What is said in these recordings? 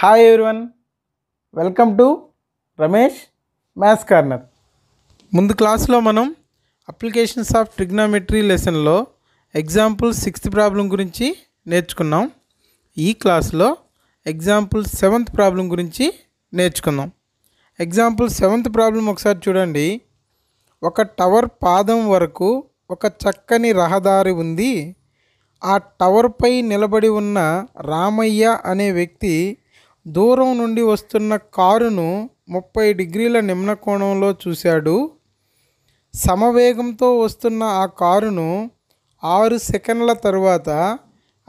hi everyone welcome to Ramesh maths corner ముందు క్లాస్లో మనం అప్లికేషన్స్ ఆఫ్ ట్రిగ్నామెట్రీ లెసన్లో ఎగ్జాంపుల్ సిక్స్త్ ప్రాబ్లం గురించి నేర్చుకున్నాం ఈ క్లాస్లో ఎగ్జాంపుల్ సెవెంత్ ప్రాబ్లం గురించి నేర్చుకుందాం ఎగ్జాంపుల్ సెవెంత్ ప్రాబ్లం ఒకసారి చూడండి ఒక టవర్ పాదం వరకు ఒక చక్కని రహదారి ఉంది ఆ టవర్పై నిలబడి ఉన్న రామయ్య అనే వ్యక్తి దూరం నుండి వస్తున్న కారును ముప్పై డిగ్రీల నిమ్న కోణంలో చూశాడు సమవేగంతో వస్తున్న ఆ కారును ఆరు సెకండ్ల తరువాత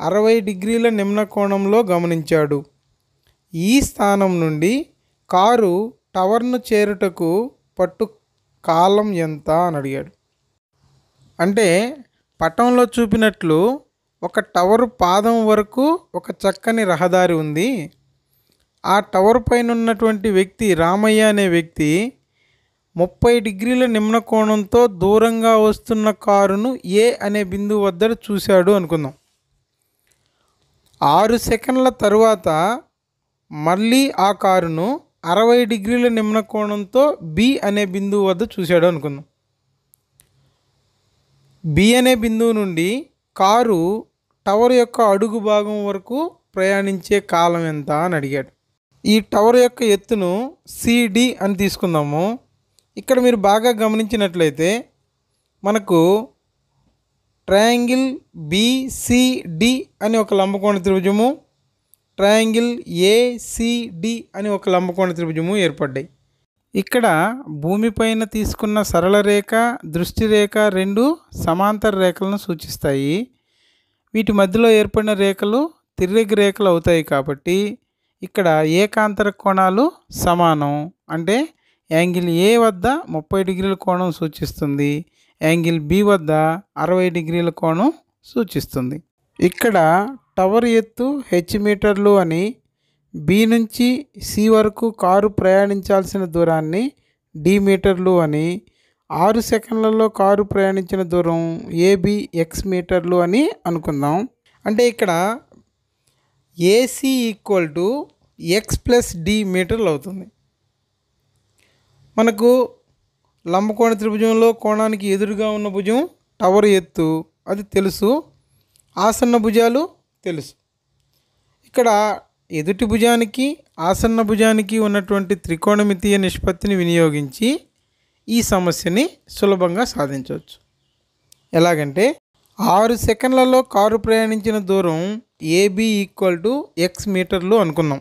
అరవై డిగ్రీల నిమ్న కోణంలో గమనించాడు ఈ స్థానం నుండి కారు టవర్ను చేరుటకు పట్టు కాలం ఎంత అని అడిగాడు అంటే పటంలో చూపినట్లు ఒక టవర్ పాదం వరకు ఒక చక్కని రహదారి ఉంది ఆ టవర్ పైన ఉన్నటువంటి వ్యక్తి రామయ్య అనే వ్యక్తి ముప్పై డిగ్రీల నిమ్న కోణంతో దూరంగా వస్తున్న కారును ఏ అనే బిందువు వద్ద చూశాడు అనుకుందాం ఆరు సెకండ్ల తరువాత మళ్ళీ ఆ కారును అరవై డిగ్రీల నిమ్న కోణంతో బి అనే బిందువు వద్ద చూశాడు అనుకుందాం బి అనే బిందువు నుండి కారు టవర్ యొక్క అడుగు భాగం వరకు ప్రయాణించే కాలం ఎంత అని అడిగాడు ఈ టవర్ యొక్క ఎత్తును సిడి అని తీసుకుందాము ఇక్కడ మీరు బాగా గమనించినట్లయితే మనకు ట్రయాంగిల్ బిసిడి అని ఒక లంబకోణ త్రిభుజము ట్రయాంగిల్ ఏసిడి అని ఒక లంబకోణ త్రిభుజము ఏర్పడ్డాయి ఇక్కడ భూమిపైన తీసుకున్న సరళ రేఖ దృష్టి రేఖ రెండు సమాంతర రేఖలను సూచిస్తాయి వీటి మధ్యలో ఏర్పడిన రేఖలు తిరిగి రేఖలు అవుతాయి కాబట్టి ఇక్కడ ఏకాంతర కోణాలు సమానం అంటే యాంగిల్ ఏ వద్ద ముప్పై డిగ్రీల కోణం సూచిస్తుంది యాంగిల్ బి వద్ద అరవై డిగ్రీల కోణం సూచిస్తుంది ఇక్కడ టవర్ ఎత్తు హెచ్ మీటర్లు అని బి నుంచి సి వరకు కారు ప్రయాణించాల్సిన దూరాన్ని డి మీటర్లు అని ఆరు సెకండ్లలో కారు ప్రయాణించిన దూరం ఏబి ఎక్స్ మీటర్లు అని అనుకుందాం అంటే ఇక్కడ AC equal to X plus D మీటర్లు అవుతుంది మనకు లంబకోణ త్రిభుజంలో కోణానికి ఎదురుగా ఉన్న భుజం టవర్ ఎత్తు అది తెలుసు ఆసన్న భుజాలు తెలుసు ఇక్కడ ఎదుటి భుజానికి ఆసన్న భుజానికి ఉన్నటువంటి త్రికోణమితీయ నిష్పత్తిని వినియోగించి ఈ సమస్యని సులభంగా సాధించవచ్చు ఎలాగంటే ఆరు సెకండ్లలో కారు ప్రయాణించిన దూరం ఏబి ఈక్వల్ టు ఎక్స్ మీటర్లు అనుకున్నాం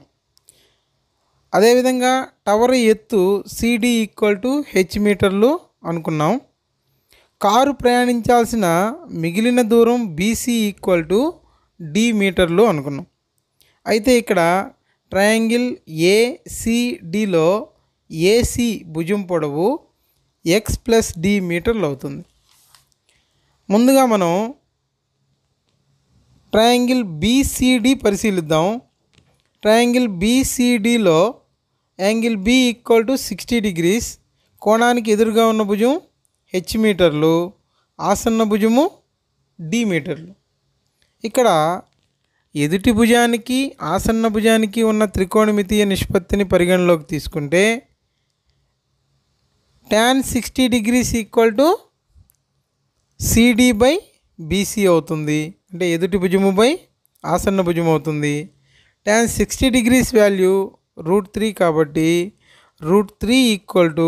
అదేవిధంగా టవర్ ఎత్తు సిడి ఈక్వల్ టు హెచ్ మీటర్లు అనుకున్నాం కారు ప్రయాణించాల్సిన మిగిలిన దూరం బీసీ ఈక్వల్ టు డి మీటర్లు అనుకున్నాం అయితే ఇక్కడ ట్రయాంగిల్ ఏసిడిలో ఏసీ భుజం పొడవు ఎక్స్ ప్లస్ డి మీటర్లు అవుతుంది ముందుగా మనం ట్రయాంగిల్ బీసీడీ పరిశీలిద్దాం ట్రయాంగిల్ బీసీడీలో angle B equal to sixty degrees కోణానికి ఎదురుగా ఉన్న భుజం హెచ్ మీటర్లు ఆసన్న భుజము డి మీటర్లు ఇక్కడ ఎదుటి భుజానికి ఆసన్న భుజానికి ఉన్న త్రికోణమితీయ నిష్పత్తిని పరిగణలోకి తీసుకుంటే tan sixty degrees equal to CD by BC అవుతుంది అంటే ఎదుటి భుజము బై ఆసన్న భుజం అవుతుంది tan sixty degrees value root three కాబట్టి root three equal to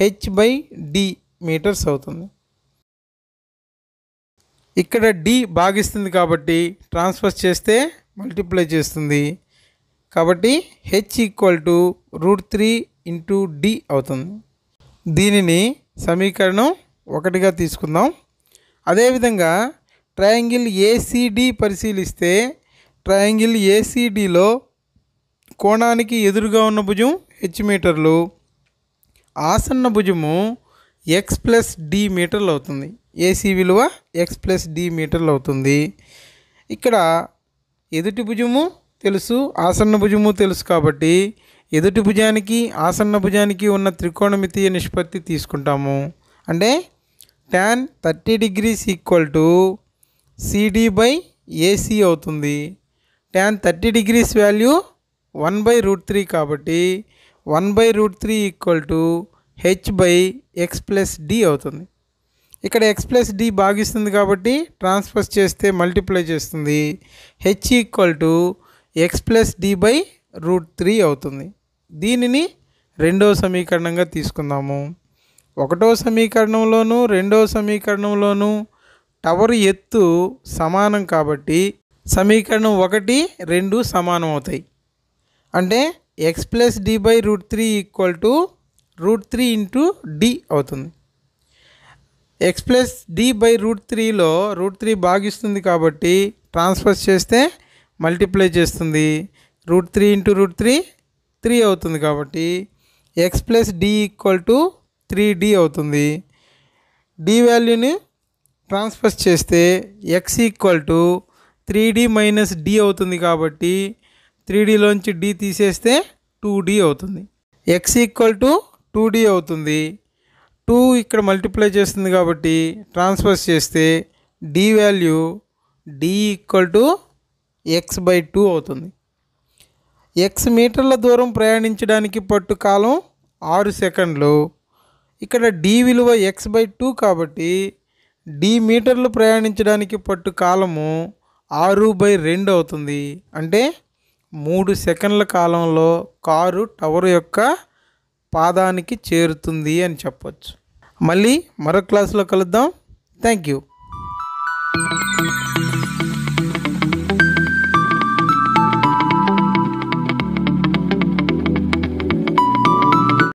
H by D metres అవుతుంది ఇక్కడ డి భాగిస్తుంది కాబట్టి ట్రాన్స్ఫర్ చేస్తే మల్టిప్లై చేస్తుంది కాబట్టి H equal to root three into D అవుతుంది దీనిని సమీకరణం ఒకటిగా తీసుకుందాం అదేవిధంగా ట్రయాంగిల్ ఏసీడీ పరిశీలిస్తే ట్రయాంగిల్ ఏసీడీలో కోణానికి ఎదురుగా ఉన్న భుజం హెచ్ మీటర్లు ఆసన్న భుజము ఎక్స్ ప్లస్ డి మీటర్లు అవుతుంది ఏసీ విలువ ఎక్స్ ప్లస్ డి మీటర్లు అవుతుంది ఇక్కడ ఎదుటి భుజము తెలుసు ఆసన్న భుజము తెలుసు కాబట్టి ఎదుటి భుజానికి ఆసన్న భుజానికి ఉన్న త్రికోణమితీయ నిష్పత్తి తీసుకుంటాము అంటే tan thirty degrees equal to CD by AC అవుతుంది tan thirty degrees value one by root three కాబట్టి one by root three equal to H by X plus D అవుతుంది ఇక్కడ ఎక్స్ ప్లస్ డి భాగిస్తుంది కాబట్టి ట్రాన్స్ఫర్స్ చేస్తే multiply చేస్తుంది H equal to X plus D by root three అవుతుంది దీనిని రెండవ సమీకరణంగా తీసుకుందాము ఒకటో సమీకరణంలోనూ రెండో సమీకరణంలోనూ టవర్ ఎత్తు సమానం కాబట్టి సమీకరణం ఒకటి రెండు సమానం అవుతాయి అంటే X plus D by root three equal to root three into D అవుతుంది X plus D by root త్రీలో రూట్ త్రీ భాగిస్తుంది కాబట్టి ట్రాన్స్ఫర్ చేస్తే మల్టిప్లై చేస్తుంది root three into root three three అవుతుంది కాబట్టి X plus D equal to three D అవుతుంది D వాల్యూని ట్రాన్స్ఫర్ చేస్తే X equal to three D minus D అవుతుంది కాబట్టి త్రీ డిలోంచి డి తీసేస్తే టూ డి అవుతుంది X equal to two D అవుతుంది టూ ఇక్కడ మల్టిప్లై చేస్తుంది కాబట్టి ట్రాన్స్ఫర్ చేస్తే D value D equal to X by two అవుతుంది ఎక్స్ మీటర్ల దూరం ప్రయాణించడానికి పట్టు కాలం ఆరు సెకండ్లు ఇక్కడ డి విలువ ఎక్స్ బై టూ కాబట్టి డి మీటర్లు ప్రయాణించడానికి పట్టు కాలము ఆరు బై రెండు అవుతుంది అంటే మూడు సెకండ్ల కాలంలో కారు టవర్ యొక్క పాదానికి చేరుతుంది అని చెప్పచ్చు మళ్ళీ మరో క్లాస్లో కలుద్దాం థ్యాంక్ యూ